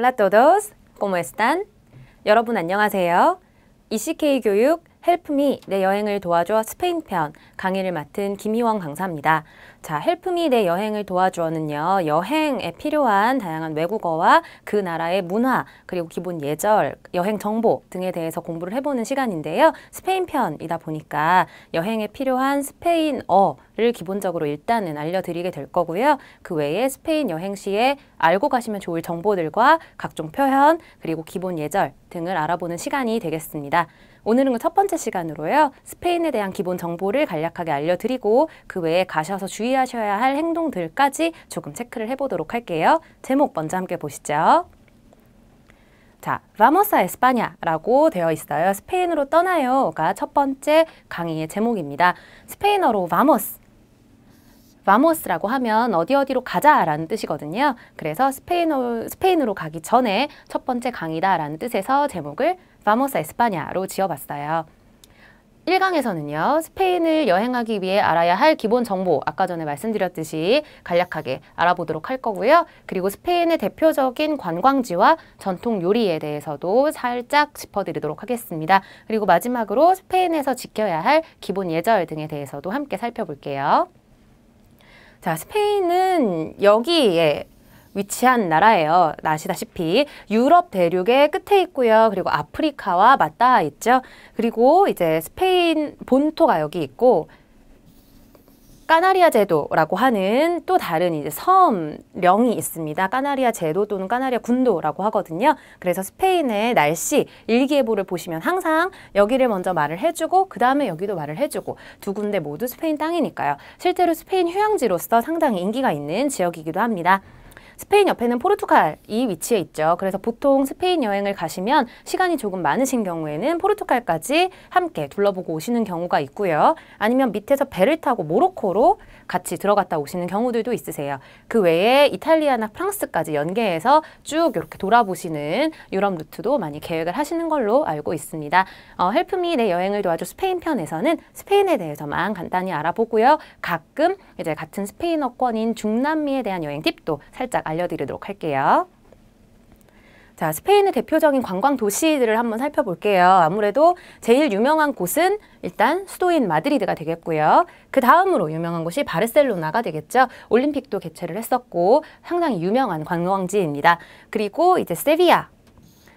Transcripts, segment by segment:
Hola todos, ¿cómo están? 여러분 안녕하세요. ECK 교육 헬프미 내 여행을 도와줘 스페인 편 강의를 맡은 김희원 강사입니다. 자, 헬프미 내 여행을 도와줘는요. 여행에 필요한 다양한 외국어와 그 나라의 문화, 그리고 기본 예절, 여행 정보 등에 대해서 공부를 해보는 시간인데요. 스페인 편이다 보니까 여행에 필요한 스페인어를 기본적으로 일단은 알려드리게 될 거고요. 그 외에 스페인 여행 시에 알고 가시면 좋을 정보들과 각종 표현, 그리고 기본 예절 등을 알아보는 시간이 되겠습니다. 오늘은 그 첫 번째 시간으로요. 스페인에 대한 기본 정보를 간략하게 알려드리고 그 외에 가셔서 주의하셔야 할 행동들까지 조금 체크를 해보도록 할게요. 제목 먼저 함께 보시죠. 자, vamos a España라고 되어 있어요. 스페인으로 떠나요가 첫 번째 강의의 제목입니다. 스페인어로 vamos vamos라고 하면 어디 어디로 가자라는 뜻이거든요. 그래서 스페인어, 스페인으로 가기 전에 첫 번째 강의다라는 뜻에서 제목을 바모스 에스파냐로 지어봤어요. 1강에서는요. 스페인을 여행하기 위해 알아야 할 기본 정보 아까 전에 말씀드렸듯이 간략하게 알아보도록 할 거고요. 그리고 스페인의 대표적인 관광지와 전통 요리에 대해서도 살짝 짚어드리도록 하겠습니다. 그리고 마지막으로 스페인에서 지켜야 할 기본 예절 등에 대해서도 함께 살펴볼게요. 자, 스페인은 여기에 위치한 나라예요. 아시다시피 유럽 대륙의 끝에 있고요. 그리고 아프리카와 맞닿아 있죠. 그리고 이제 스페인 본토가 여기 있고 까나리아 제도라고 하는 또 다른 이제 섬령이 있습니다. 까나리아 제도 또는 까나리아 군도라고 하거든요. 그래서 스페인의 날씨 일기예보를 보시면 항상 여기를 먼저 말을 해주고 그 다음에 여기도 말을 해주고 두 군데 모두 스페인 땅이니까요. 실제로 스페인 휴양지로서 상당히 인기가 있는 지역이기도 합니다. 스페인 옆에는 포르투갈이 위치해 있죠. 그래서 보통 스페인 여행을 가시면 시간이 조금 많으신 경우에는 포르투갈까지 함께 둘러보고 오시는 경우가 있고요. 아니면 밑에서 배를 타고 모로코로 같이 들어갔다 오시는 경우들도 있으세요. 그 외에 이탈리아나 프랑스까지 연계해서 쭉 이렇게 돌아보시는 유럽 루트도 많이 계획을 하시는 걸로 알고 있습니다. 어, 헬프미 내 여행을 도와줘 스페인 편에서는 스페인에 대해서만 간단히 알아보고요. 가끔 이제 같은 스페인어권인 중남미에 대한 여행 팁도 살짝 알려드리도록 할게요. 자, 스페인의 대표적인 관광 도시들을 한번 살펴볼게요. 아무래도 제일 유명한 곳은 일단 수도인 마드리드가 되겠고요. 그 다음으로 유명한 곳이 바르셀로나가 되겠죠. 올림픽도 개최를 했었고 상당히 유명한 관광지입니다. 그리고 이제 세비야,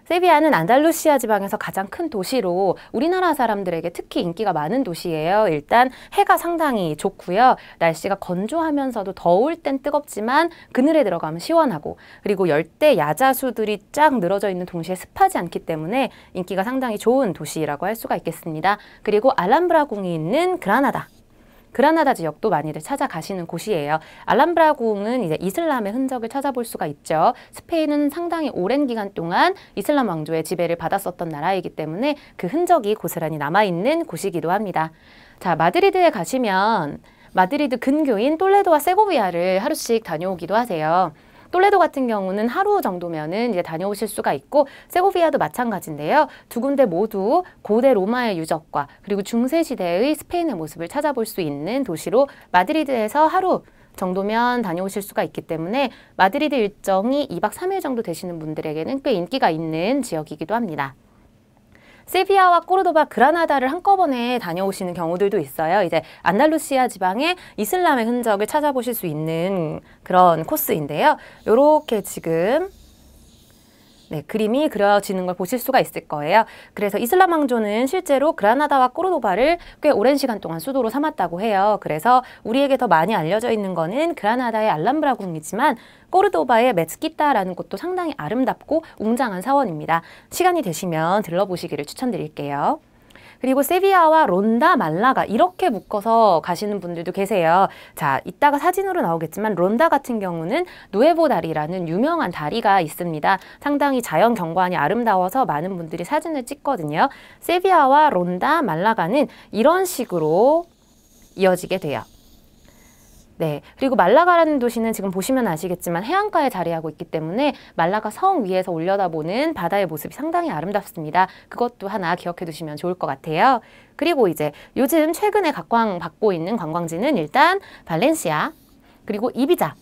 세비야는 안달루시아 지방에서 가장 큰 도시로 우리나라 사람들에게 특히 인기가 많은 도시예요. 일단 해가 상당히 좋고요. 날씨가 건조하면서도 더울 땐 뜨겁지만 그늘에 들어가면 시원하고 그리고 열대 야자수들이 쫙 늘어져 있는 동시에 습하지 않기 때문에 인기가 상당히 좋은 도시라고 할 수가 있겠습니다. 그리고 알람브라 궁이 있는 그라나다. 그라나다 지역도 많이들 찾아가시는 곳이에요. 알람브라 궁은 이제 이슬람의 흔적을 찾아볼 수가 있죠. 스페인은 상당히 오랜 기간 동안 이슬람 왕조의 지배를 받았었던 나라이기 때문에 그 흔적이 고스란히 남아있는 곳이기도 합니다. 자, 마드리드에 가시면 마드리드 근교인 똘레도와 세고비아를 하루씩 다녀오기도 하세요. 톨레도 같은 경우는 하루 정도면은 이제 다녀오실 수가 있고 세고비아도 마찬가지인데요. 두 군데 모두 고대 로마의 유적과 그리고 중세 시대의 스페인의 모습을 찾아볼 수 있는 도시로 마드리드에서 하루 정도면 다녀오실 수가 있기 때문에 마드리드 일정이 2박 3일 정도 되시는 분들에게는 꽤 인기가 있는 지역이기도 합니다. 세비야와 꼬르도바, 그라나다를 한꺼번에 다녀오시는 경우들도 있어요. 이제 안달루시아 지방의 이슬람의 흔적을 찾아보실 수 있는 그런 코스인데요. 요렇게 지금 네, 그림이 그려지는 걸 보실 수가 있을 거예요. 그래서 이슬람 왕조는 실제로 그라나다와 코르도바를 꽤 오랜 시간 동안 수도로 삼았다고 해요. 그래서 우리에게 더 많이 알려져 있는 거는 그라나다의 알람브라 궁이지만 코르도바의 메츠키타라는 곳도 상당히 아름답고 웅장한 사원입니다. 시간이 되시면 들러보시기를 추천드릴게요. 그리고 세비야와 론다 말라가 이렇게 묶어서 가시는 분들도 계세요. 자, 이따가 사진으로 나오겠지만 론다 같은 경우는 노에보 다리라는 유명한 다리가 있습니다. 상당히 자연 경관이 아름다워서 많은 분들이 사진을 찍거든요. 세비야와 론다 말라가는 이런 식으로 이어지게 돼요. 네. 그리고 말라가라는 도시는 지금 보시면 아시겠지만 해안가에 자리하고 있기 때문에 말라가 성 위에서 올려다보는 바다의 모습이 상당히 아름답습니다. 그것도 하나 기억해 두시면 좋을 것 같아요. 그리고 이제 요즘 최근에 각광받고 있는 관광지는 일단 발렌시아, 그리고 이비자,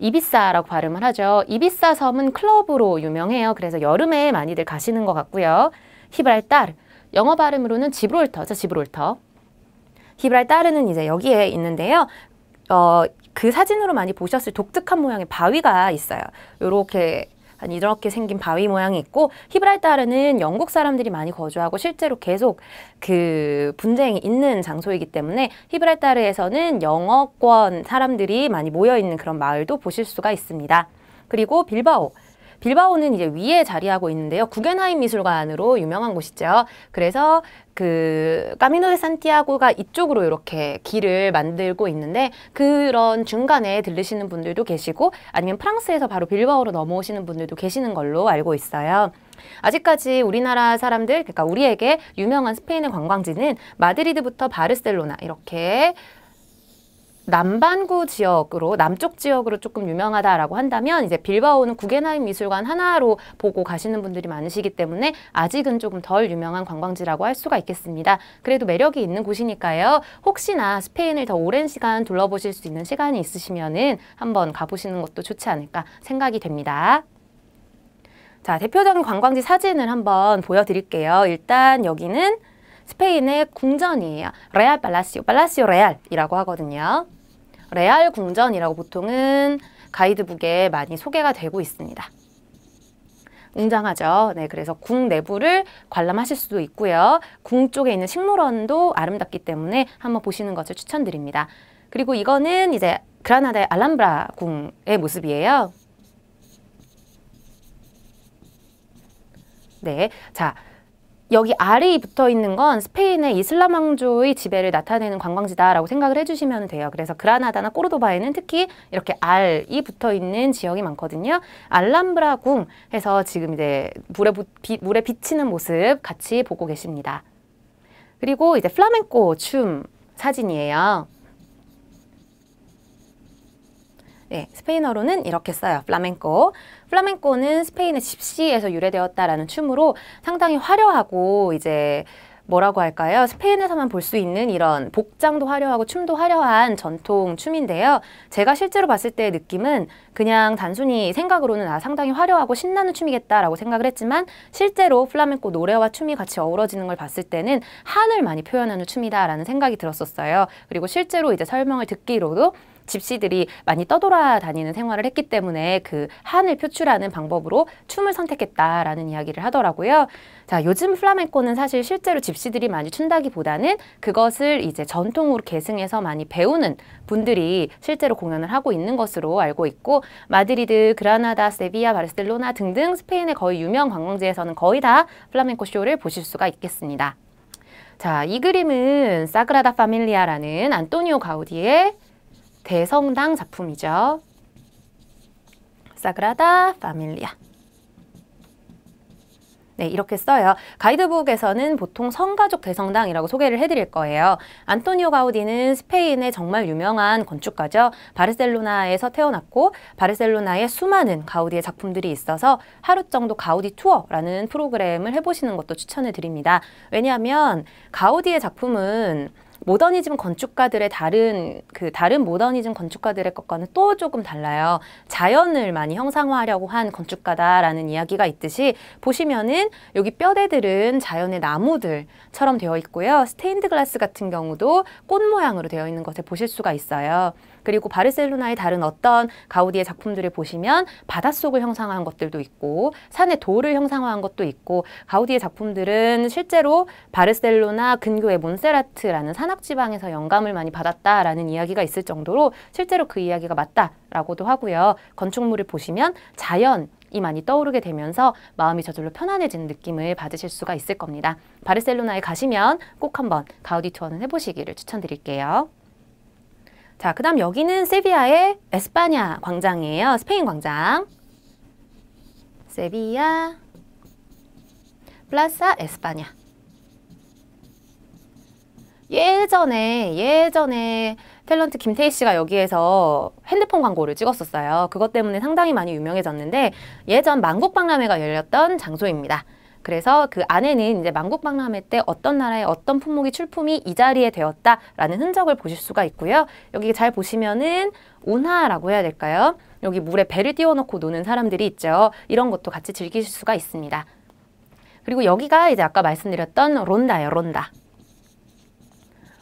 이비사라고 발음을 하죠. 이비사 섬은 클럽으로 유명해요. 그래서 여름에 많이들 가시는 것 같고요. 히브랄딸 영어 발음으로는 지브롤터, 죠 지브롤터. 히브랄따르는 이제 여기에 있는데요. 어, 그 사진으로 많이 보셨을 독특한 모양의 바위가 있어요. 요렇게 한 이렇게 생긴 바위 모양이 있고 히브랄타르는 영국 사람들이 많이 거주하고 실제로 계속 그 분쟁이 있는 장소이기 때문에 히브랄타르에서는 영어권 사람들이 많이 모여 있는 그런 마을도 보실 수가 있습니다. 그리고 빌바오 빌바오는 이제 위에 자리하고 있는데요. 구겐하임 미술관으로 유명한 곳이죠. 그래서 그 까미노 데 산티아고가 이쪽으로 이렇게 길을 만들고 있는데 그런 중간에 들르시는 분들도 계시고 아니면 프랑스에서 바로 빌바오로 넘어오시는 분들도 계시는 걸로 알고 있어요. 아직까지 우리나라 사람들, 그러니까 우리에게 유명한 스페인의 관광지는 마드리드부터 바르셀로나 이렇게 남반구 지역으로 남쪽 지역으로 조금 유명하다라고 한다면 이제 빌바오는 구겐하임 미술관 하나로 보고 가시는 분들이 많으시기 때문에 아직은 조금 덜 유명한 관광지라고 할 수가 있겠습니다. 그래도 매력이 있는 곳이니까요. 혹시나 스페인을 더 오랜 시간 둘러보실 수 있는 시간이 있으시면은 한번 가보시는 것도 좋지 않을까 생각이 됩니다. 자, 대표적인 관광지 사진을 한번 보여드릴게요. 일단 여기는 스페인의 궁전이에요. 레알 발라시오, 발라시오 레알이라고 하거든요. 레알 궁전이라고 보통은 가이드북에 많이 소개가 되고 있습니다. 웅장하죠. 네, 그래서 궁 내부를 관람하실 수도 있고요. 궁 쪽에 있는 식물원도 아름답기 때문에 한번 보시는 것을 추천드립니다. 그리고 이거는 이제 그라나다의 알람브라 궁의 모습이에요. 네, 자 여기 R이 붙어 있는 건 스페인의 이슬람 왕조의 지배를 나타내는 관광지다라고 생각을 해주시면 돼요. 그래서 그라나다나 꼬르도바에는 특히 이렇게 알이 붙어 있는 지역이 많거든요. 알람브라 궁 해서 지금 이제 물에, 비, 물에 비치는 모습 같이 보고 계십니다. 그리고 이제 플라멩코 춤 사진이에요. 예, 스페인어로는 이렇게 써요. 플라멩코. 플라멩코는 스페인의 집시에서 유래되었다라는 춤으로 상당히 화려하고 이제 뭐라고 할까요? 스페인에서만 볼 수 있는 이런 복장도 화려하고 춤도 화려한 전통 춤인데요. 제가 실제로 봤을 때의 느낌은 그냥 단순히 생각으로는 아 상당히 화려하고 신나는 춤이겠다라고 생각을 했지만 실제로 플라멩코 노래와 춤이 같이 어우러지는 걸 봤을 때는 한을 많이 표현하는 춤이다라는 생각이 들었었어요. 그리고 실제로 이제 설명을 듣기로도 집시들이 많이 떠돌아다니는 생활을 했기 때문에 그 한을 표출하는 방법으로 춤을 선택했다라는 이야기를 하더라고요. 자, 요즘 플라멘코는 사실 실제로 집시들이 많이 춘다기보다는 그것을 이제 전통으로 계승해서 많이 배우는 분들이 실제로 공연을 하고 있는 것으로 알고 있고 마드리드, 그라나다, 세비야, 바르셀로나 등등 스페인의 거의 유명 관광지에서는 거의 다플라멘코 쇼를 보실 수가 있겠습니다. 자, 이 그림은 사그라다 파밀리아라는 안토니오 가우디의 대성당 작품이죠. 사그라다 파밀리아. 네, 이렇게 써요. 가이드북에서는 보통 성가족 대성당이라고 소개를 해드릴 거예요. 안토니오 가우디는 스페인의 정말 유명한 건축가죠. 바르셀로나에서 태어났고 바르셀로나에 수많은 가우디의 작품들이 있어서 하루 정도 가우디 투어라는 프로그램을 해보시는 것도 추천을 드립니다. 왜냐하면 가우디의 작품은 모더니즘 건축가들의 다른 그 다른 모더니즘 건축가들의 것과는 또 조금 달라요. 자연을 많이 형상화하려고 한 건축가다라는 이야기가 있듯이 보시면은 여기 뼈대들은 자연의 나무들처럼 되어 있고요. 스테인드 글라스 같은 경우도 꽃 모양으로 되어 있는 것을 보실 수가 있어요. 그리고 바르셀로나의 다른 어떤 가우디의 작품들을 보시면 바닷속을 형상화한 것들도 있고 산의 돌을 형상화한 것도 있고 가우디의 작품들은 실제로 바르셀로나 근교의 몬세라트라는 산악지방에서 영감을 많이 받았다라는 이야기가 있을 정도로 실제로 그 이야기가 맞다라고도 하고요. 건축물을 보시면 자연 이 많이 떠오르게 되면서 마음이 저절로 편안해지는 느낌을 받으실 수가 있을 겁니다. 바르셀로나에 가시면 꼭 한번 가우디 투어는 해보시기를 추천드릴게요. 자, 그 다음 여기는 세비야의 에스파냐 광장이에요. 스페인 광장. 세비야, 플라사 에스파냐. 예전에, 예전에 탤런트 김태희 씨가 여기에서 핸드폰 광고를 찍었었어요. 그것 때문에 상당히 많이 유명해졌는데 예전 만국박람회가 열렸던 장소입니다. 그래서 그 안에는 이제 만국박람회 때 어떤 나라의 어떤 품목이 출품이 이 자리에 되었다라는 흔적을 보실 수가 있고요. 여기 잘 보시면은 운하라고 해야 될까요? 여기 물에 배를 띄워놓고 노는 사람들이 있죠. 이런 것도 같이 즐기실 수가 있습니다. 그리고 여기가 이제 아까 말씀드렸던 론다예요, 론다.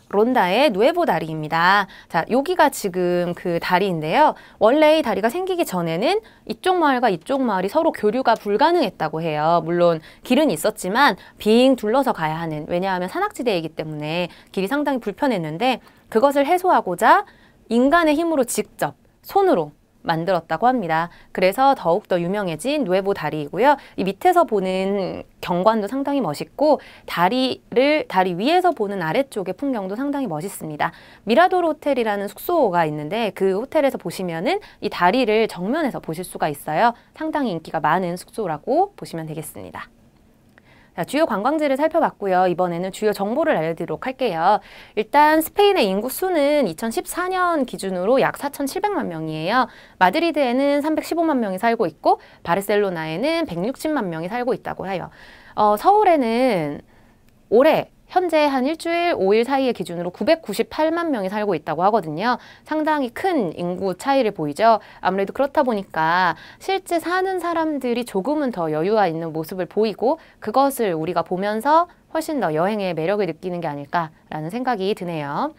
론다의 누에보 다리입니다. 자, 여기가 지금 그 다리인데요. 원래 이 다리가 생기기 전에는 이쪽 마을과 이쪽 마을이 서로 교류가 불가능했다고 해요. 물론 길은 있었지만 빙 둘러서 가야 하는 왜냐하면 산악지대이기 때문에 길이 상당히 불편했는데 그것을 해소하고자 인간의 힘으로 직접 손으로 만들었다고 합니다. 그래서 더욱더 유명해진 누에보 다리이고요. 이 밑에서 보는 경관도 상당히 멋있고 다리를 다리 위에서 보는 아래쪽의 풍경도 상당히 멋있습니다. 미라도르 호텔이라는 숙소가 있는데 그 호텔에서 보시면은 이 다리를 정면에서 보실 수가 있어요. 상당히 인기가 많은 숙소라고 보시면 되겠습니다. 자, 주요 관광지를 살펴봤고요. 이번에는 주요 정보를 알려드리도록 할게요. 일단 스페인의 인구 수는 2014년 기준으로 약 4,700만 명이에요. 마드리드에는 315만 명이 살고 있고 바르셀로나에는 160만 명이 살고 있다고 해요. 어, 서울에는 올해 현재 한 일주일, 오일 사이의 기준으로 998만 명이 살고 있다고 하거든요. 상당히 큰 인구 차이를 보이죠. 아무래도 그렇다 보니까 실제 사는 사람들이 조금은 더 여유가 있는 모습을 보이고 그것을 우리가 보면서 훨씬 더 여행의 매력을 느끼는 게 아닐까라는 생각이 드네요.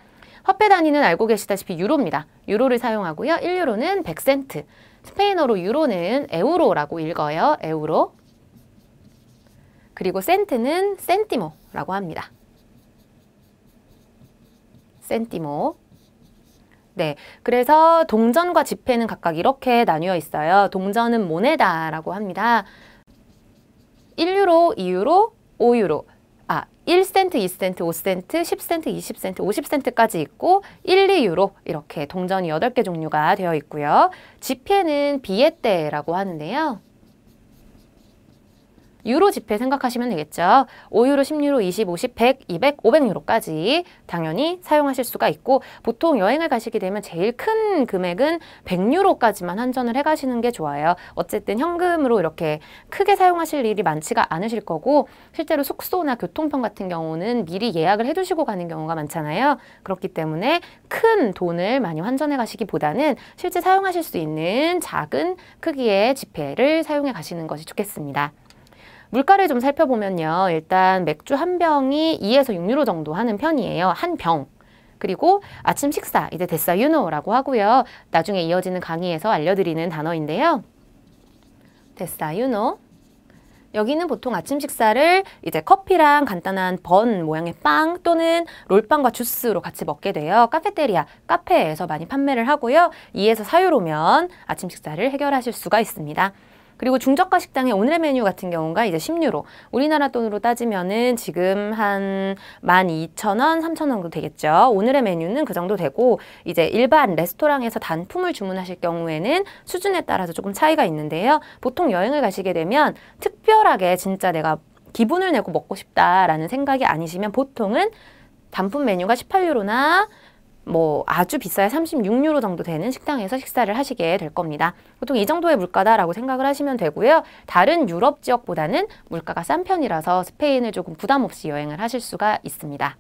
화폐 단위는 알고 계시다시피 유로입니다. 유로를 사용하고요. 1유로는 100센트. 스페인어로 유로는 에우로라고 읽어요. 에우로. 그리고 센트는 센티모라고 합니다. 센티모. 네, 그래서 동전과 지폐는 각각 이렇게 나뉘어 있어요. 동전은 모네다라고 합니다. 1유로, 2유로, 5유로, 아, 1센트, 2센트, 5센트, 10센트, 20센트, 50센트까지 있고 1, 2유로 이렇게 동전이 8개 종류가 되어 있고요. 지폐는 비에떼라고 하는데요. 유로 지폐 생각하시면 되겠죠. 5유로, 10유로, 20, 50, 100, 200, 500유로까지 당연히 사용하실 수가 있고 보통 여행을 가시게 되면 제일 큰 금액은 100유로까지만 환전을 해가시는 게 좋아요. 어쨌든 현금으로 이렇게 크게 사용하실 일이 많지가 않으실 거고 실제로 숙소나 교통편 같은 경우는 미리 예약을 해두시고 가는 경우가 많잖아요. 그렇기 때문에 큰 돈을 많이 환전해 가시기보다는 실제 사용하실 수 있는 작은 크기의 지폐를 사용해 가시는 것이 좋겠습니다. 물가를 좀 살펴보면요. 일단 맥주 한 병이 2에서 6유로 정도 하는 편이에요. 한 병. 그리고 아침 식사, 이제 데사 유노라고 하고요. 나중에 이어지는 강의에서 알려드리는 단어인데요. 데사 유노. 여기는 보통 아침 식사를 이제 커피랑 간단한 번 모양의 빵 또는 롤빵과 주스로 같이 먹게 돼요. 카페테리아, 카페에서 많이 판매를 하고요. 2에서 4유로면 아침 식사를 해결하실 수가 있습니다. 그리고 중저가 식당의 오늘의 메뉴 같은 경우가 이제 10유로. 우리나라 돈으로 따지면은 지금 한 12,000원, 3,000원 정도 되겠죠. 오늘의 메뉴는 그 정도 되고 이제 일반 레스토랑에서 단품을 주문하실 경우에는 수준에 따라서 조금 차이가 있는데요. 보통 여행을 가시게 되면 특별하게 진짜 내가 기분을 내고 먹고 싶다라는 생각이 아니시면 보통은 단품 메뉴가 18유로나 뭐 아주 비싸야 36유로 정도 되는 식당에서 식사를 하시게 될 겁니다. 보통 이 정도의 물가다라고 생각을 하시면 되고요. 다른 유럽 지역보다는 물가가 싼 편이라서 스페인을 조금 부담 없이 여행을 하실 수가 있습니다.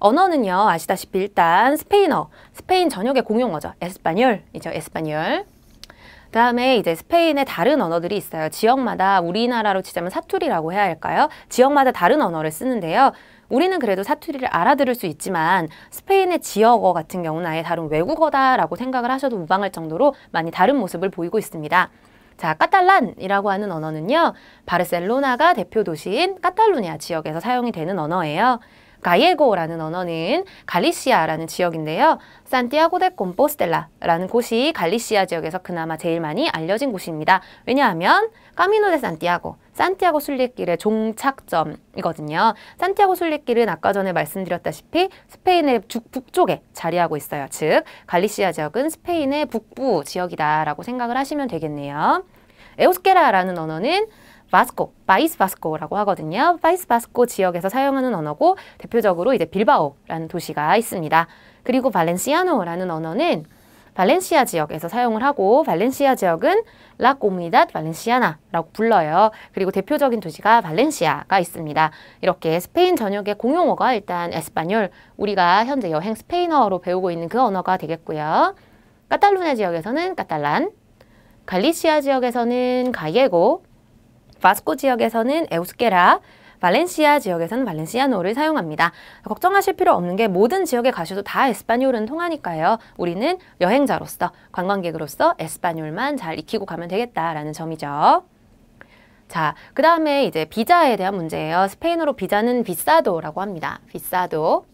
언어는요, 아시다시피 일단 스페인어, 스페인 전역의 공용어죠. 에스파뇰이죠, 에스파뇰. 그 다음에 이제 스페인의 다른 언어들이 있어요. 지역마다 우리나라로 치자면 사투리라고 해야 할까요? 지역마다 다른 언어를 쓰는데요. 우리는 그래도 사투리를 알아들을 수 있지만 스페인의 지역어 같은 경우는 아예 다른 외국어다라고 생각을 하셔도 무방할 정도로 많이 다른 모습을 보이고 있습니다. 자, 까탈란이라고 하는 언어는요. 바르셀로나가 대표 도시인 까탈루니아 지역에서 사용이 되는 언어예요. 가예고라는 언어는 갈리시아라는 지역인데요. 산티아고 데 콤포스텔라라는 곳이 갈리시아 지역에서 그나마 제일 많이 알려진 곳입니다. 왜냐하면 까미노 데 산티아고, 산티아고 순례길의 종착점이거든요. 산티아고 순례길은 아까 전에 말씀드렸다시피 스페인의 북쪽에 자리하고 있어요. 즉, 갈리시아 지역은 스페인의 북부 지역이다라고 생각을 하시면 되겠네요. 에오스케라라는 언어는 바스코, 바이스바스코라고 하거든요. 바이스바스코 지역에서 사용하는 언어고 대표적으로 이제 빌바오라는 도시가 있습니다. 그리고 발렌시아노라는 언어는 발렌시아 지역에서 사용을 하고 발렌시아 지역은 라 꼬미닷 발렌시아나라고 불러요. 그리고 대표적인 도시가 발렌시아가 있습니다. 이렇게 스페인 전역의 공용어가 일단 에스파뇰, 우리가 현재 여행 스페인어로 배우고 있는 그 언어가 되겠고요. 카탈루네 지역에서는 카탈란, 갈리시아 지역에서는 가예고, 바스코 지역에서는 에우스케라, 발렌시아 지역에서는 발렌시아노를 사용합니다. 걱정하실 필요 없는 게 모든 지역에 가셔도 다 에스파뇰은 통하니까요. 우리는 여행자로서, 관광객으로서 에스파뇰만 잘 익히고 가면 되겠다라는 점이죠. 자, 그 다음에 이제 비자에 대한 문제예요. 스페인어로 비자는 비싸도라고 합니다. 비싸도.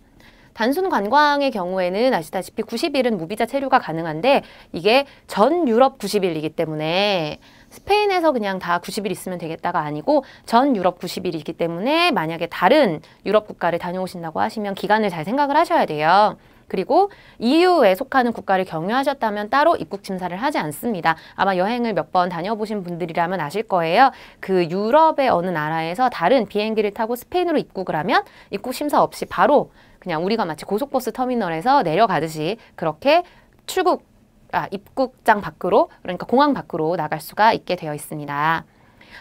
단순 관광의 경우에는 아시다시피 90일은 무비자 체류가 가능한데 이게 전 유럽 90일이기 때문에 스페인에서 그냥 다 90일 있으면 되겠다가 아니고 전 유럽 90일이기 때문에 만약에 다른 유럽 국가를 다녀오신다고 하시면 기간을 잘 생각을 하셔야 돼요. 그리고 EU에 속하는 국가를 경유하셨다면 따로 입국 심사를 하지 않습니다. 아마 여행을 몇 번 다녀보신 분들이라면 아실 거예요. 그 유럽의 어느 나라에서 다른 비행기를 타고 스페인으로 입국을 하면 입국 심사 없이 바로 그냥 우리가 마치 고속버스 터미널에서 내려가듯이 그렇게 출국 아, 입국장 밖으로 그러니까 공항 밖으로 나갈 수가 있게 되어 있습니다.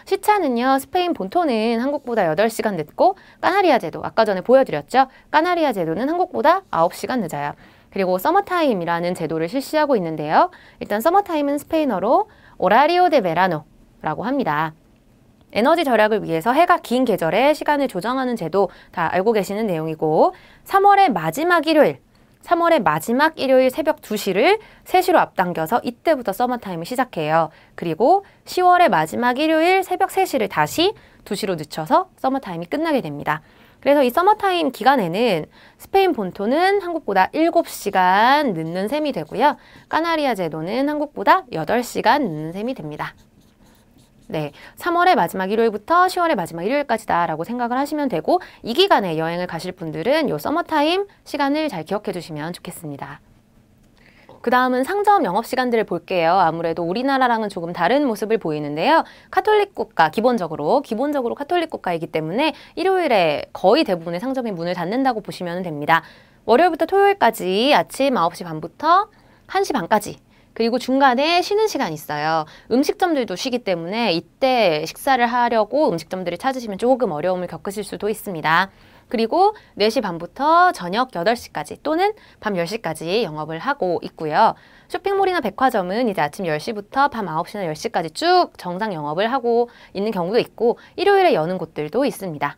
시차는요. 스페인 본토는 한국보다 8 시간 늦고 까나리아 제도 아까 전에 보여드렸죠. 까나리아 제도는 한국보다 9 시간 늦어요. 그리고 서머타임이라는 제도를 실시하고 있는데요. 일단 서머타임은 스페인어로 오라리오 데 베라노라고 합니다. 에너지 절약을 위해서 해가 긴 계절에 시간을 조정하는 제도 다 알고 계시는 내용이고 3월의 마지막 일요일 3월의 마지막 일요일 새벽 2시를 3시로 앞당겨서 이때부터 서머타임을 시작해요. 그리고 10월의 마지막 일요일 새벽 3시를 다시 2시로 늦춰서 서머타임이 끝나게 됩니다. 그래서 이 서머타임 기간에는 스페인 본토는 한국보다 7시간 늦는 셈이 되고요. 까나리아 제도는 한국보다 8시간 늦는 셈이 됩니다. 네, 3월의 마지막 일요일부터 10월의 마지막 일요일까지다라고 생각을 하시면 되고 이 기간에 여행을 가실 분들은 요 서머타임 시간을 잘 기억해 주시면 좋겠습니다. 그 다음은 상점 영업시간들을 볼게요. 아무래도 우리나라랑은 조금 다른 모습을 보이는데요. 카톨릭 국가, 기본적으로, 기본적으로 카톨릭 국가이기 때문에 일요일에 거의 대부분의 상점이 문을 닫는다고 보시면 됩니다. 월요일부터 토요일까지 아침 9시 반부터 1시 반까지 그리고 중간에 쉬는 시간 있어요. 음식점들도 쉬기 때문에 이때 식사를 하려고 음식점들을 찾으시면 조금 어려움을 겪으실 수도 있습니다. 그리고 4시 반부터 저녁 8시까지 또는 밤 10시까지 영업을 하고 있고요. 쇼핑몰이나 백화점은 이제 아침 10시부터 밤 9시나 10시까지 쭉 정상 영업을 하고 있는 경우도 있고 일요일에 여는 곳들도 있습니다.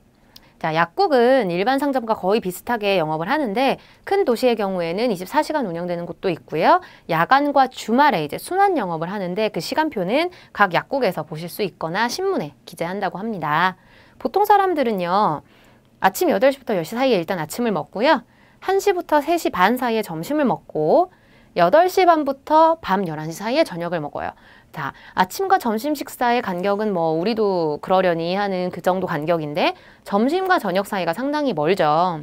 자, 약국은 일반 상점과 거의 비슷하게 영업을 하는데 큰 도시의 경우에는 24시간 운영되는 곳도 있고요. 야간과 주말에 이제 순환 영업을 하는데 그 시간표는 각 약국에서 보실 수 있거나 신문에 기재한다고 합니다. 보통 사람들은요. 아침 8시부터 10시 사이에 일단 아침을 먹고요. 1시부터 3시 반 사이에 점심을 먹고 8시 반부터 밤 11시 사이에 저녁을 먹어요. 자, 아침과 점심 식사의 간격은 뭐 우리도 그러려니 하는 그 정도 간격인데 점심과 저녁 사이가 상당히 멀죠.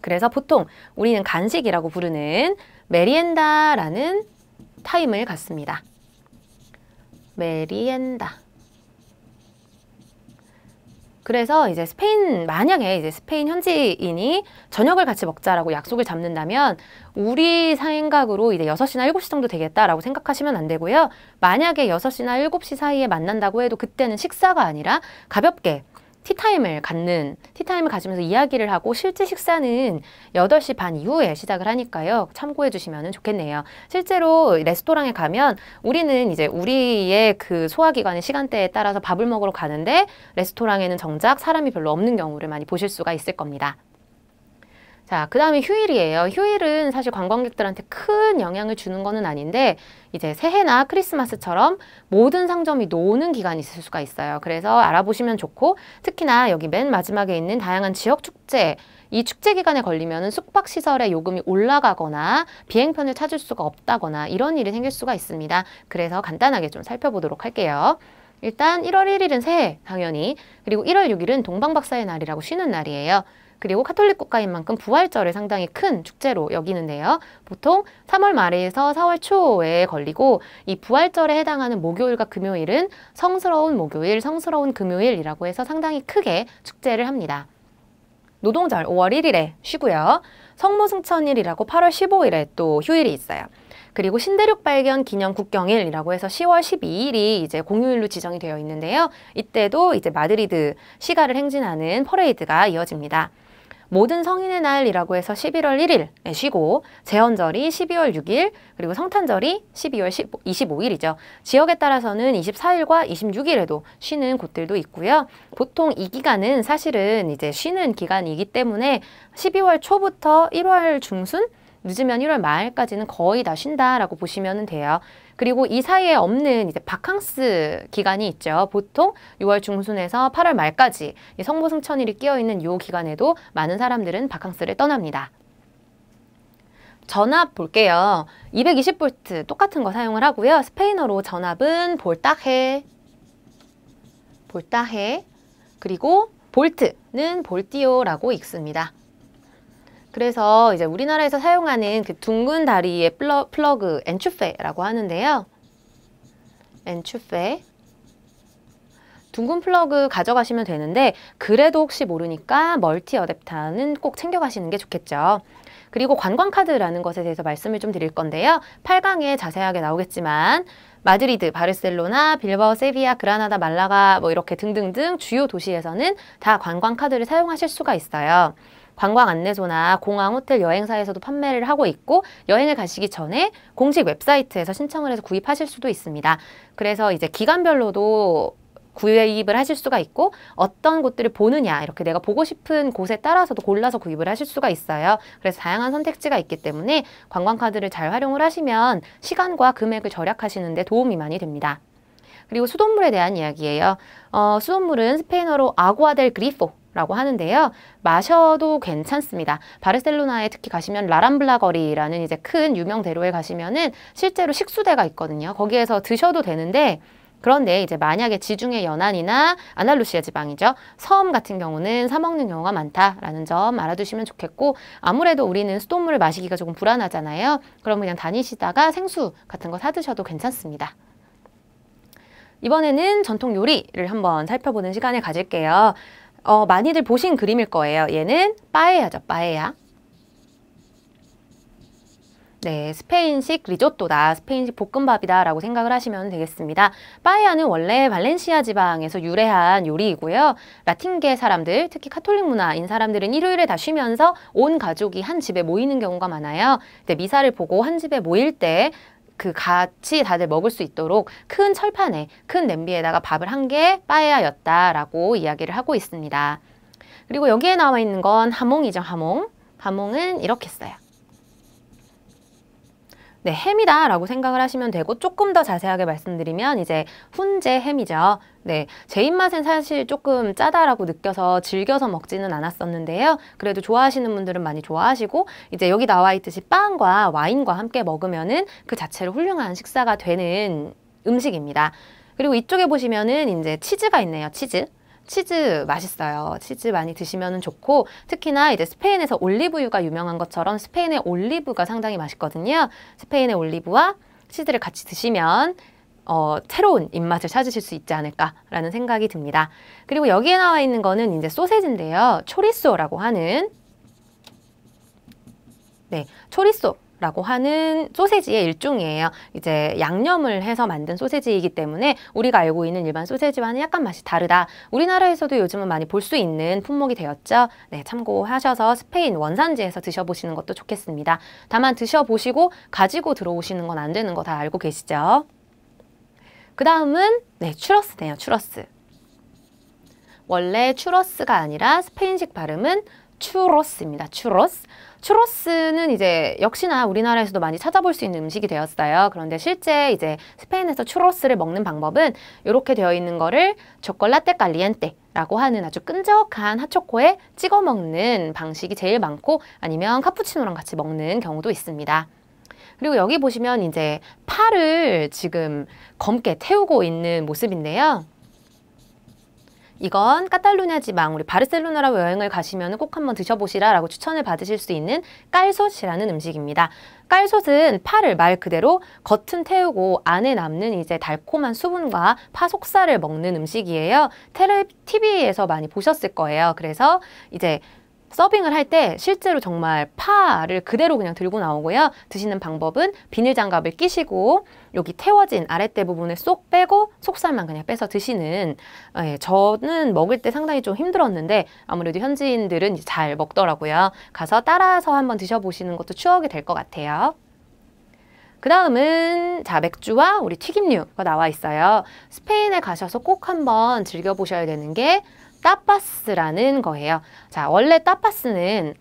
그래서 보통 우리는 간식이라고 부르는 메리엔다라는 타임을 갖습니다. 메리엔다. 그래서 이제 스페인 만약에 이제 스페인 현지인이 저녁을 같이 먹자라고 약속을 잡는다면 우리 생각으로 이제 여섯 시나 일곱 시 정도 되겠다라고 생각하시면 안 되고요. 만약에 여섯 시나 일곱 시 사이에 만난다고 해도 그때는 식사가 아니라 가볍게 티타임을 갖는 티타임을 가지면서 이야기를 하고 실제 식사는 8시 반 이후에 시작을 하니까요. 참고해 주시면 좋겠네요. 실제로 레스토랑에 가면 우리는 이제 우리의 그 소화기관의 시간대에 따라서 밥을 먹으러 가는데 레스토랑에는 정작 사람이 별로 없는 경우를 많이 보실 수가 있을 겁니다. 자, 그 다음에 휴일이에요. 휴일은 사실 관광객들한테 큰 영향을 주는 거는 아닌데 이제 새해나 크리스마스처럼 모든 상점이 노는 기간이 있을 수가 있어요. 그래서 알아보시면 좋고 특히나 여기 맨 마지막에 있는 다양한 지역 축제 이 축제 기간에 걸리면 숙박시설의 요금이 올라가거나 비행편을 찾을 수가 없다거나 이런 일이 생길 수가 있습니다. 그래서 간단하게 좀 살펴보도록 할게요. 일단 1월 1일은 새해 당연히 그리고 1월 6일은 동방박사의 날이라고 쉬는 날이에요. 그리고 카톨릭 국가인 만큼 부활절을 상당히 큰 축제로 여기는데요. 보통 3월 말에서 4월 초에 걸리고 이 부활절에 해당하는 목요일과 금요일은 성스러운 목요일, 성스러운 금요일이라고 해서 상당히 크게 축제를 합니다. 노동절 5월 1일에 쉬고요. 성모승천일이라고 8월 15일에 또 휴일이 있어요. 그리고 신대륙 발견 기념 국경일이라고 해서 10월 12일이 이제 공휴일로 지정이 되어 있는데요. 이때도 이제 마드리드 시가를 행진하는 퍼레이드가 이어집니다. 모든 성인의 날이라고 해서 11월 1일 예, 쉬고 재헌절이 12월 6일 그리고 성탄절이 12월 25일이죠. 지역에 따라서는 24일과 26일에도 쉬는 곳들도 있고요. 보통 이 기간은 사실은 이제 쉬는 기간이기 때문에 12월 초부터 1월 중순 늦으면 1월 말까지는 거의 다 쉰다라고 보시면 돼요. 그리고 이 사이에 없는 이제 바캉스 기간이 있죠. 보통 6월 중순에서 8월 말까지 성모 승천일이 끼어 있는 요 기간에도 많은 사람들은 바캉스를 떠납니다. 전압 볼게요. 220V 똑같은 거 사용을 하고요. 스페인어로 전압은 볼따해볼따해 그리고 볼트는 볼티오라고 읽습니다. 그래서 이제 우리나라에서 사용하는 그 둥근 다리의 플러, 플러그 엔츄페라고 하는데요. 엔추페 둥근 플러그 가져가시면 되는데 그래도 혹시 모르니까 멀티 어댑터는 꼭 챙겨가시는 게 좋겠죠. 그리고 관광카드라는 것에 대해서 말씀을 좀 드릴 건데요. 8강에 자세하게 나오겠지만 마드리드, 바르셀로나, 빌버 세비야, 그라나다, 말라가 뭐 이렇게 등등등 주요 도시에서는 다 관광카드를 사용하실 수가 있어요. 관광 안내소나 공항, 호텔, 여행사에서도 판매를 하고 있고 여행을 가시기 전에 공식 웹사이트에서 신청을 해서 구입하실 수도 있습니다. 그래서 이제 기간별로도 구입을 하실 수가 있고 어떤 곳들을 보느냐 이렇게 내가 보고 싶은 곳에 따라서도 골라서 구입을 하실 수가 있어요. 그래서 다양한 선택지가 있기 때문에 관광카드를 잘 활용을 하시면 시간과 금액을 절약하시는 데 도움이 많이 됩니다. 그리고 수돗물에 대한 이야기예요. 어, 수돗물은 스페인어로 아구아델 그리포 라고 하는데요. 마셔도 괜찮습니다. 바르셀로나에 특히 가시면 라람블라 거리라는 이제 큰 유명 대로에 가시면은 실제로 식수대가 있거든요. 거기에서 드셔도 되는데 그런데 이제 만약에 지중해 연안이나 아날루시아 지방이죠. 섬 같은 경우는 사 먹는 경우가 많다라는 점 알아두시면 좋겠고 아무래도 우리는 수돗물을 마시기가 조금 불안하잖아요. 그럼 그냥 다니시다가 생수 같은 거 사 드셔도 괜찮습니다. 이번에는 전통 요리를 한번 살펴보는 시간을 가질게요. 어, 많이들 보신 그림일 거예요. 얘는 빠에야죠, 빠에야. 네, 스페인식 리조또다, 스페인식 볶음밥이다 라고 생각을 하시면 되겠습니다. 빠에야는 원래 발렌시아 지방에서 유래한 요리이고요. 라틴계 사람들, 특히 카톨릭 문화인 사람들은 일요일에 다 쉬면서 온 가족이 한 집에 모이는 경우가 많아요. 근데 미사를 보고 한 집에 모일 때그 같이 다들 먹을 수 있도록 큰 철판에 큰 냄비에다가 밥을 한 개 빠에야였다라고 이야기를 하고 있습니다. 그리고 여기에 나와 있는 건 하몽이죠, 하몽. 하몽은 이렇게 써요. 네, 햄이다 라고 생각을 하시면 되고 조금 더 자세하게 말씀드리면 이제 훈제 햄이죠. 네, 제 입맛엔 사실 조금 짜다라고 느껴서 즐겨서 먹지는 않았었는데요. 그래도 좋아하시는 분들은 많이 좋아하시고 이제 여기 나와 있듯이 빵과 와인과 함께 먹으면은 그 자체로 훌륭한 식사가 되는 음식입니다. 그리고 이쪽에 보시면은 이제 치즈가 있네요. 치즈. 치즈 맛있어요. 치즈 많이 드시면 좋고 특히나 이제 스페인에서 올리브유가 유명한 것처럼 스페인의 올리브가 상당히 맛있거든요. 스페인의 올리브와 치즈를 같이 드시면 어, 새로운 입맛을 찾으실 수 있지 않을까라는 생각이 듭니다. 그리고 여기에 나와 있는 거는 이제 소세지인데요. 초리소라고 하는 네, 초리소 라고 하는 소세지의 일종이에요. 이제 양념을 해서 만든 소세지이기 때문에 우리가 알고 있는 일반 소세지와는 약간 맛이 다르다. 우리나라에서도 요즘은 많이 볼 수 있는 품목이 되었죠. 네, 참고하셔서 스페인 원산지에서 드셔보시는 것도 좋겠습니다. 다만 드셔보시고 가지고 들어오시는 건 안 되는 거 다 알고 계시죠? 그 다음은 네, 추러스네요. 추러스. 원래 추러스가 아니라 스페인식 발음은 추러스입니다추러스추러스는 이제 역시나 우리나라에서도 많이 찾아볼 수 있는 음식이 되었어요. 그런데 실제 이제 스페인에서 추러스를 먹는 방법은 이렇게 되어 있는 거를 초콜라떼 깔리엔테라고 하는 아주 끈적한 핫초코에 찍어 먹는 방식이 제일 많고 아니면 카푸치노랑 같이 먹는 경우도 있습니다. 그리고 여기 보시면 이제 팔을 지금 검게 태우고 있는 모습인데요. 이건 카탈루냐 지방 우리 바르셀로나라고 여행을 가시면 꼭 한번 드셔보시라라고 추천을 받으실 수 있는 깔솥이라는 음식입니다. 깔솥은 파를 말 그대로 겉은 태우고 안에 남는 이제 달콤한 수분과 파 속살을 먹는 음식이에요. 테레 TV에서 많이 보셨을 거예요. 그래서 이제 서빙을 할 때 실제로 정말 파를 그대로 그냥 들고 나오고요. 드시는 방법은 비닐 장갑을 끼시고 여기 태워진 아랫대 부분을 쏙 빼고 속살만 그냥 빼서 드시는 예, 저는 먹을 때 상당히 좀 힘들었는데 아무래도 현지인들은 잘 먹더라고요. 가서 따라서 한번 드셔보시는 것도 추억이 될 것 같아요. 그 다음은 자 맥주와 우리 튀김류가 나와 있어요. 스페인에 가셔서 꼭 한번 즐겨보셔야 되는 게 따파스라는 거예요. 자, 원래 따파스는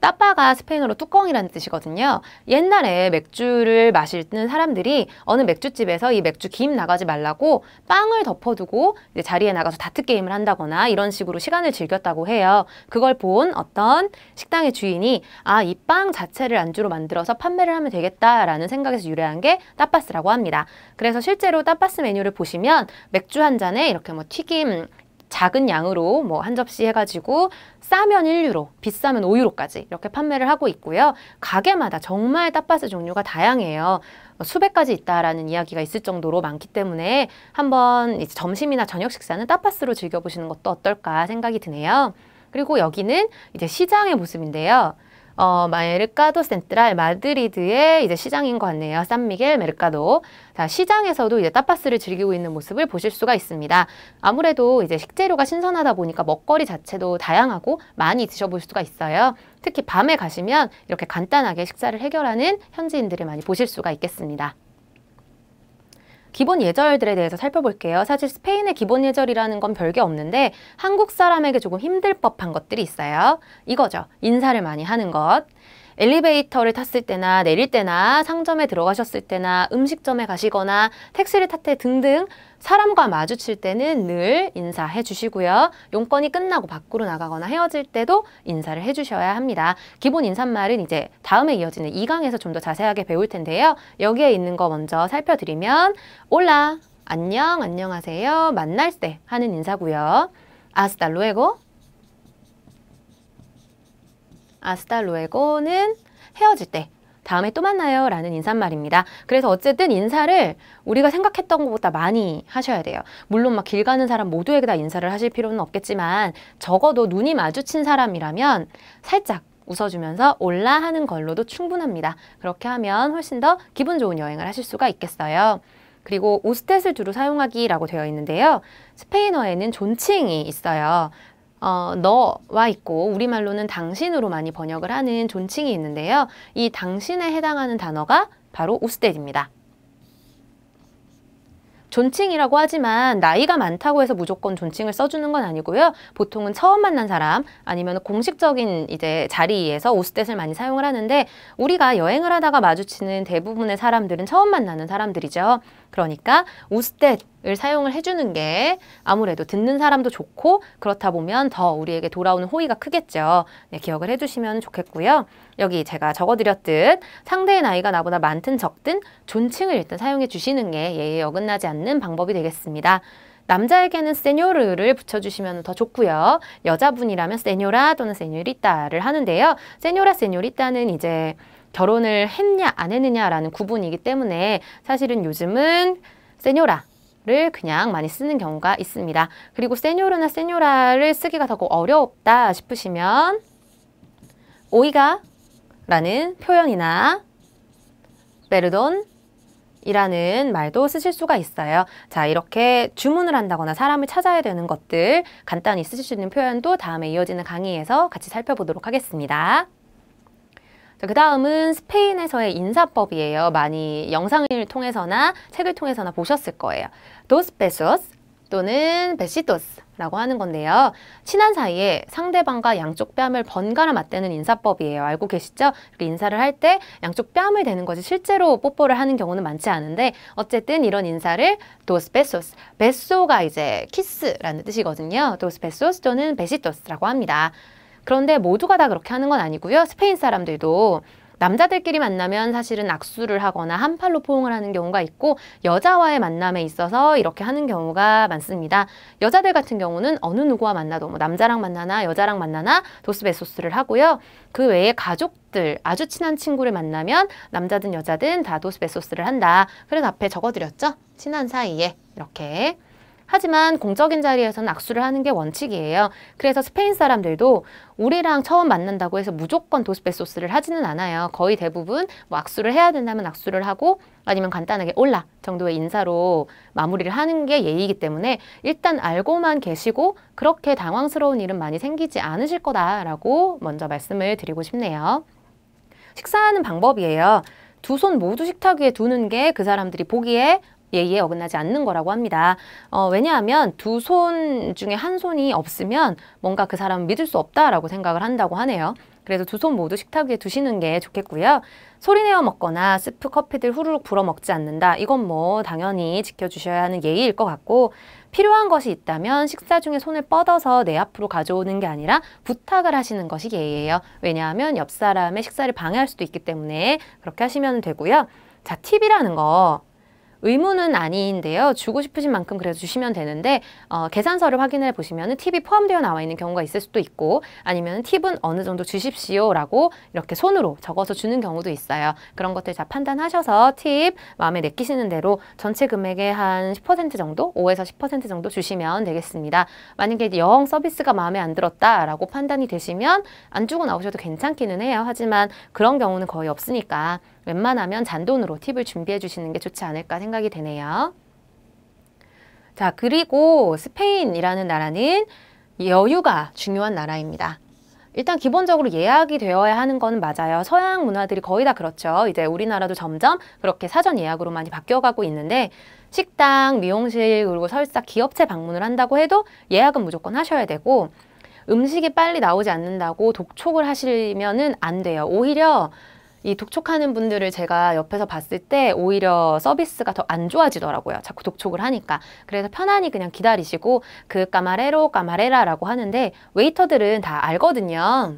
따빠가 스페인어로 뚜껑이라는 뜻이거든요. 옛날에 맥주를 마시는 실 사람들이 어느 맥주집에서 이 맥주 김 나가지 말라고 빵을 덮어두고 자리에 나가서 다트 게임을 한다거나 이런 식으로 시간을 즐겼다고 해요. 그걸 본 어떤 식당의 주인이 아, 이 빵 자체를 안주로 만들어서 판매를 하면 되겠다라는 생각에서 유래한 게 따빠스라고 합니다. 그래서 실제로 따빠스 메뉴를 보시면 맥주 한 잔에 이렇게 뭐 튀김, 작은 양으로 뭐 한 접시 해가지고 싸면 1유로, 비싸면 5유로까지 이렇게 판매를 하고 있고요. 가게마다 정말 따빠스 종류가 다양해요. 어, 수백 가지 있다라는 이야기가 있을 정도로 많기 때문에 한번 점심이나 저녁 식사는 따빠스로 즐겨보시는 것도 어떨까 생각이 드네요. 그리고 여기는 이제 시장의 모습인데요. 어, 메르카도 센트랄 마드리드의 이제 시장인 것같네요 산미겔 메르카도. 자, 시장에서도 이제 따파스를 즐기고 있는 모습을 보실 수가 있습니다. 아무래도 이제 식재료가 신선하다 보니까 먹거리 자체도 다양하고 많이 드셔볼 수가 있어요. 특히 밤에 가시면 이렇게 간단하게 식사를 해결하는 현지인들을 많이 보실 수가 있겠습니다. 기본 예절들에 대해서 살펴볼게요. 사실 스페인의 기본 예절이라는 건 별게 없는데 한국 사람에게 조금 힘들 법한 것들이 있어요. 이거죠. 인사를 많이 하는 것. 엘리베이터를 탔을 때나 내릴 때나 상점에 들어가셨을 때나 음식점에 가시거나 택시를 탈때 등등 사람과 마주칠 때는 늘 인사해 주시고요. 용건이 끝나고 밖으로 나가거나 헤어질 때도 인사를 해 주셔야 합니다. 기본 인사말은 이제 다음에 이어지는 2강에서좀 더 자세하게 배울 텐데요. 여기에 있는 거 먼저 살펴드리면 올라, 안녕, 안녕하세요, 만날 때 하는 인사고요. 아스달로에고 아스타 루에고는 헤어질 때 다음에 또 만나요 라는 인사말입니다. 그래서 어쨌든 인사를 우리가 생각했던 것보다 많이 하셔야 돼요. 물론 막 길 가는 사람 모두에게 다 인사를 하실 필요는 없겠지만 적어도 눈이 마주친 사람이라면 살짝 웃어주면서 올라 하는 걸로도 충분합니다. 그렇게 하면 훨씬 더 기분 좋은 여행을 하실 수가 있겠어요. 그리고 오스텟을 주로 사용하기라고 되어 있는데요. 스페인어에는 존칭이 있어요. 어, 너와 있고 우리말로는 당신으로 많이 번역을 하는 존칭이 있는데요. 이 당신에 해당하는 단어가 바로 우스데입니다 존칭이라고 하지만 나이가 많다고 해서 무조건 존칭을 써주는 건 아니고요. 보통은 처음 만난 사람 아니면 공식적인 이제 자리에서 오스댓을 많이 사용을 하는데 우리가 여행을 하다가 마주치는 대부분의 사람들은 처음 만나는 사람들이죠. 그러니까 우스댓을 사용을 해주는 게 아무래도 듣는 사람도 좋고 그렇다 보면 더 우리에게 돌아오는 호의가 크겠죠. 네, 기억을 해주시면 좋겠고요. 여기 제가 적어드렸듯 상대의 나이가 나보다 많든 적든 존칭을 일단 사용해 주시는 게 예의에 어긋나지 않는 방법이 되겠습니다. 남자에게는 세뇨르를 붙여주시면 더 좋고요. 여자분이라면 세뇨라 또는 세뇨리따를 하는데요. 세뇨라, 세뇨리따는 이제 결혼을 했냐 안 했느냐라는 구분이기 때문에 사실은 요즘은 세뇨라 를 그냥 많이 쓰는 경우가 있습니다. 그리고 세뇨르나 세뇨라를 쓰기가 더 어렵다 싶으시면 오이가 라는 표현이나 베르돈 이라는 말도 쓰실 수가 있어요. 자, 이렇게 주문을 한다거나 사람을 찾아야 되는 것들 간단히 쓰실 수 있는 표현도 다음에 이어지는 강의에서 같이 살펴보도록 하겠습니다. 그 다음은 스페인에서의 인사법이에요. 많이 영상을 통해서나 책을 통해서나 보셨을 거예요. dos pesos 또는 베시토스라고 하는 건데요. 친한 사이에 상대방과 양쪽 뺨을 번갈아 맞대는 인사법이에요. 알고 계시죠? 인사를 할 때 양쪽 뺨을 대는 거지 실제로 뽀뽀를 하는 경우는 많지 않은데 어쨌든 이런 인사를 dos besos, beso가 이제 키스라는 뜻이거든요. dos besos 또는 베시토스라고 합니다. 그런데 모두가 다 그렇게 하는 건 아니고요. 스페인 사람들도 남자들끼리 만나면 사실은 악수를 하거나 한 팔로 포옹을 하는 경우가 있고 여자와의 만남에 있어서 이렇게 하는 경우가 많습니다. 여자들 같은 경우는 어느 누구와 만나도 뭐 남자랑 만나나 여자랑 만나나 도스베소스를 하고요. 그 외에 가족들, 아주 친한 친구를 만나면 남자든 여자든 다 도스베소스를 한다. 그래서 앞에 적어드렸죠? 친한 사이에 이렇게 하지만 공적인 자리에서는 악수를 하는 게 원칙이에요. 그래서 스페인 사람들도 우리랑 처음 만난다고 해서 무조건 도스페소스를 하지는 않아요. 거의 대부분 뭐 악수를 해야 된다면 악수를 하고 아니면 간단하게 올라 정도의 인사로 마무리를 하는 게 예의이기 때문에 일단 알고만 계시고 그렇게 당황스러운 일은 많이 생기지 않으실 거다라고 먼저 말씀을 드리고 싶네요. 식사하는 방법이에요. 두 손 모두 식탁 위에 두는 게 그 사람들이 보기에 예의에 어긋나지 않는 거라고 합니다. 어, 왜냐하면 두 손 중에 한 손이 없으면 뭔가 그 사람은 믿을 수 없다라고 생각을 한다고 하네요. 그래서 두 손 모두 식탁 위에 두시는 게 좋겠고요. 소리내어 먹거나 스프 커피들 후루룩 불어 먹지 않는다. 이건 뭐 당연히 지켜주셔야 하는 예의일 것 같고 필요한 것이 있다면 식사 중에 손을 뻗어서 내 앞으로 가져오는 게 아니라 부탁을 하시는 것이 예의예요. 왜냐하면 옆 사람의 식사를 방해할 수도 있기 때문에 그렇게 하시면 되고요. 자, 팁이라는 거 의무는 아닌데요. 주고 싶으신 만큼 그래도 주시면 되는데 어, 계산서를 확인해 보시면 팁이 포함되어 나와 있는 경우가 있을 수도 있고 아니면 팁은 어느 정도 주십시오라고 이렇게 손으로 적어서 주는 경우도 있어요. 그런 것들 다 판단하셔서 팁 마음에 내키시는 대로 전체 금액의 한 10% 정도 5에서 10% 정도 주시면 되겠습니다. 만약에 영 서비스가 마음에 안 들었다라고 판단이 되시면 안 주고 나오셔도 괜찮기는 해요. 하지만 그런 경우는 거의 없으니까 웬만하면 잔돈으로 팁을 준비해 주시는 게 좋지 않을까 생각이 되네요. 자, 그리고 스페인이라는 나라는 여유가 중요한 나라입니다. 일단 기본적으로 예약이 되어야 하는 건 맞아요. 서양 문화들이 거의 다 그렇죠. 이제 우리나라도 점점 그렇게 사전 예약으로 많이 바뀌어가고 있는데 식당, 미용실, 그리고 설사 기업체 방문을 한다고 해도 예약은 무조건 하셔야 되고 음식이 빨리 나오지 않는다고 독촉을 하시면안 돼요. 오히려 이 독촉하는 분들을 제가 옆에서 봤을 때 오히려 서비스가 더 안 좋아지더라고요. 자꾸 독촉을 하니까. 그래서 편안히 그냥 기다리시고 그 까마레로 까마레라라고 하는데 웨이터들은 다 알거든요.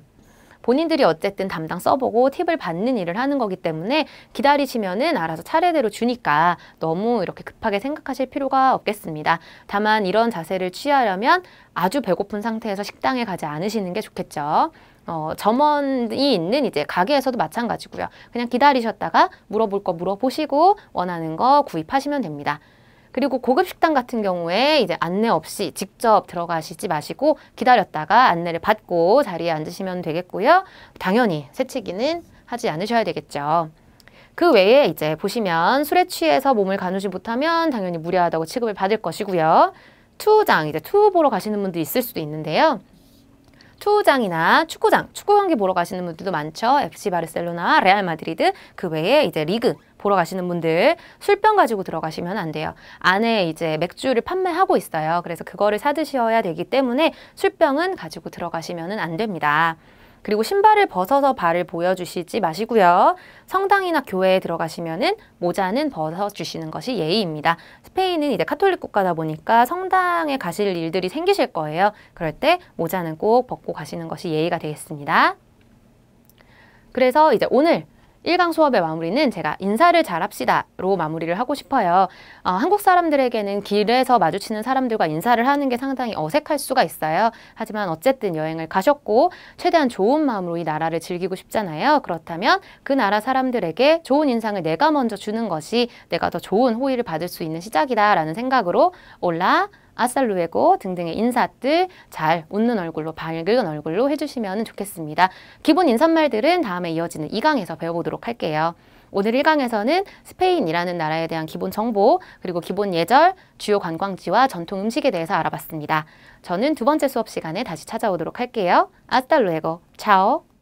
본인들이 어쨌든 담당 써보고 팁을 받는 일을 하는 거기 때문에 기다리시면은 알아서 차례대로 주니까 너무 이렇게 급하게 생각하실 필요가 없겠습니다. 다만 이런 자세를 취하려면 아주 배고픈 상태에서 식당에 가지 않으시는 게 좋겠죠. 어, 점원이 있는 이제 가게에서도 마찬가지고요. 그냥 기다리셨다가 물어볼 거 물어보시고 원하는 거 구입하시면 됩니다. 그리고 고급 식당 같은 경우에 이제 안내 없이 직접 들어가시지 마시고 기다렸다가 안내를 받고 자리에 앉으시면 되겠고요. 당연히 새치기는 하지 않으셔야 되겠죠. 그 외에 이제 보시면 술에 취해서 몸을 가누지 못하면 당연히 무리하다고 취급을 받을 것이고요. 투장, 이제 투 보러 가시는 분도 있을 수도 있는데요. 투우장이나 축구장, 축구 경기 보러 가시는 분들도 많죠. FC 바르셀로나, 레알 마드리드, 그 외에 이제 리그 보러 가시는 분들 술병 가지고 들어가시면 안 돼요. 안에 이제 맥주를 판매하고 있어요. 그래서 그거를 사드셔야 되기 때문에 술병은 가지고 들어가시면 안 됩니다. 그리고 신발을 벗어서 발을 보여주시지 마시고요. 성당이나 교회에 들어가시면은 모자는 벗어주시는 것이 예의입니다. 스페인은 이제 카톨릭 국가다 보니까 성당에 가실 일들이 생기실 거예요. 그럴 때 모자는 꼭 벗고 가시는 것이 예의가 되겠습니다. 그래서 이제 오늘 1강 수업의 마무리는 제가 인사를 잘합시다로 마무리를 하고 싶어요. 어, 한국 사람들에게는 길에서 마주치는 사람들과 인사를 하는 게 상당히 어색할 수가 있어요. 하지만 어쨌든 여행을 가셨고 최대한 좋은 마음으로 이 나라를 즐기고 싶잖아요. 그렇다면 그 나라 사람들에게 좋은 인상을 내가 먼저 주는 것이 내가 더 좋은 호의를 받을 수 있는 시작이다라는 생각으로 올라 아살루에고 등등의 인사들 잘 웃는 얼굴로 밝은 얼굴로 해주시면 좋겠습니다. 기본 인사말들은 다음에 이어지는 2강에서 배워보도록 할게요. 오늘 1강에서는 스페인이라는 나라에 대한 기본 정보, 그리고 기본 예절, 주요 관광지와 전통 음식에 대해서 알아봤습니다. 저는 두 번째 수업 시간에 다시 찾아오도록 할게요. 아살탈루에고 차오!